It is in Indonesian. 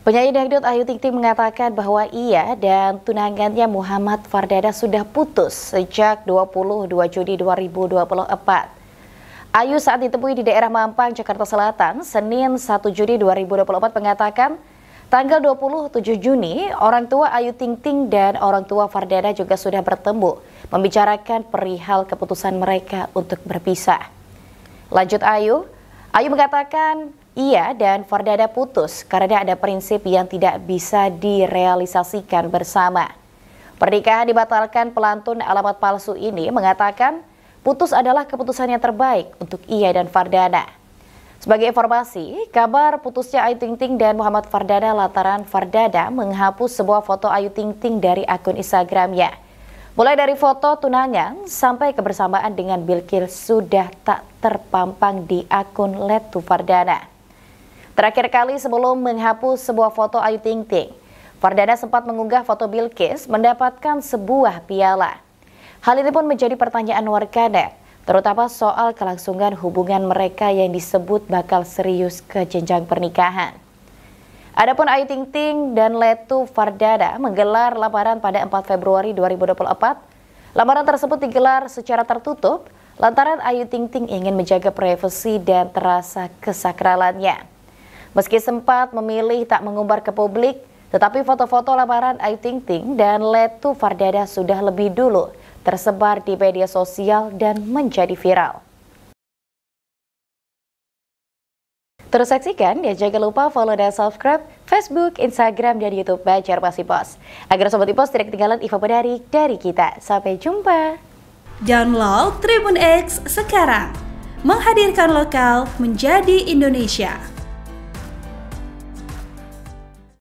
Penyanyi dangdut Ayu Ting Ting mengatakan bahwa ia dan tunangannya Muhammad Fardada sudah putus sejak 22 Juni 2024. Ayu saat ditemui di daerah Mampang, Jakarta Selatan, Senin 1 Juni 2024 mengatakan, tanggal 27 Juni, orang tua Ayu Ting Ting dan orang tua Fardada juga sudah bertemu, membicarakan perihal keputusan mereka untuk berpisah. Lanjut Ayu, Ayu mengatakan ia dan Fardada putus karena ada prinsip yang tidak bisa direalisasikan bersama. Pernikahan dibatalkan pelantun alamat palsu ini mengatakan putus adalah keputusan yang terbaik untuk Ia dan Fardana. Sebagai informasi, kabar putusnya Ayu Ting Ting dan Muhammad Fardana lataran Fardana menghapus sebuah foto Ayu Ting Ting dari akun Instagramnya. Mulai dari foto tunangan sampai kebersamaan dengan Bilkir sudah tak terpampang di akun Letu Fardana. Terakhir kali sebelum menghapus sebuah foto Ayu Ting Ting, Fardana sempat mengunggah foto Bilkis mendapatkan sebuah piala. Hal ini pun menjadi pertanyaan warganet, terutama soal kelangsungan hubungan mereka yang disebut bakal serius ke jenjang pernikahan. Adapun Ayu Ting Ting dan Letu Fardana menggelar lamaran pada 4 Februari 2024. Lamaran tersebut digelar secara tertutup lantaran Ayu Ting Ting ingin menjaga privasi dan terasa kesakralannya. Meski sempat memilih tak mengumbar ke publik, tetapi foto-foto lamaran Ayu Ting Ting dan Letu Fardada sudah lebih dulu tersebar di media sosial dan menjadi viral. Terus saksikan dan jangan lupa follow dan subscribe Facebook, Instagram, dan Youtube Bajar Pasti Pos. Agar Sobat Ipos tidak ketinggalan info menarik dari kita. Sampai jumpa! Download Tribun X sekarang. Menghadirkan lokal menjadi Indonesia.